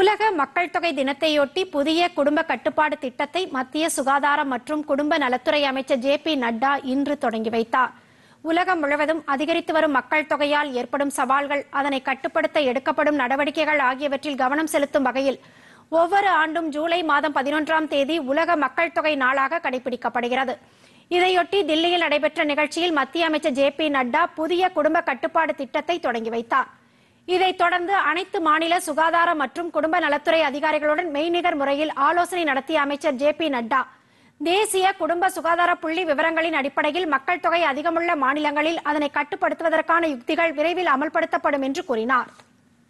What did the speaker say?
உலக மக்கள் தொகை தினத்தையொட்டி புதிய குடும்ப கட்டுப்பாடு திட்டத்தை மத்திய சுகாதாரம் மற்றும் குடும்ப நலத்துறை அமைச்சர் ஜே பி நட்டா இன்று தொடங்கி வைத்தார் உலகம் முழுவதும் அதிகரித்து வரும் மக்கள் தொகையால் ஏற்படும் சவால்கள் அதனை கட்டுப்படுத்த எடுக்கப்படும் நடவடிக்கைகள் ஆகியவற்றில் கவனம் செலுத்தும் வகையில் ஒவ்வொரு ஆண்டும் ஜூலை மாதம் பதினொன்றாம் தேதி உலக மக்கள் தொகை நாளாக கடைபிடிக்கப்படுகிறது இதையொட்டி தில்லியில் நடைபெற்ற நிகழ்ச்சியில் மத்திய அமைச்சர் ஜே பி நட்டா புதிய குடும்ப கட்டுப்பாடு திட்டத்தை தொடங்கி வைத்தாா் இதைத் தொடர்ந்து அனைத்து மாநில சுகாதார மற்றும் குடும்ப நலத்துறை அதிகாரிகளுடன் மெய்நிகர் முறையில் ஆலோசனை நடத்திய அமைச்சர் ஜே பி நட்டா தேசிய குடும்ப சுகாதார புள்ளி விவரங்களின் அடிப்படையில் மக்கள் தொகை அதிகமுள்ள மாநிலங்களில் அதனை கட்டுப்படுத்துவதற்கான யுக்திகள் விரைவில் அமல்படுத்தப்படும் என்று கூறினார்